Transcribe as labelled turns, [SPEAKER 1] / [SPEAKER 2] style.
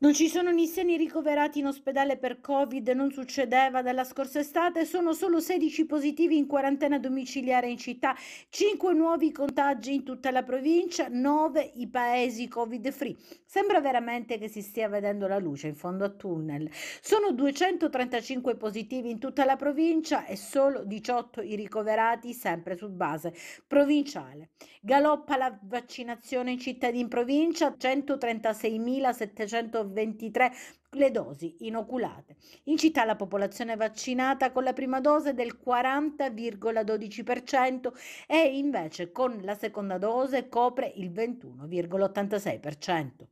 [SPEAKER 1] Non ci sono nisseni ricoverati in ospedale per Covid, non succedeva dalla scorsa estate, sono solo 16 positivi in quarantena domiciliare in città, 5 nuovi contagi in tutta la provincia, 9 i paesi Covid free. Sembra veramente che si stia vedendo la luce in fondo a tunnel. Sono 235 positivi in tutta la provincia e solo 18 i ricoverati sempre su base provinciale. Galoppa la vaccinazione in città ed in provincia, 136.720 23 le dosi inoculate. In città la popolazione vaccinata con la prima dose è del 40,12% e invece con la seconda dose copre il 21,86%.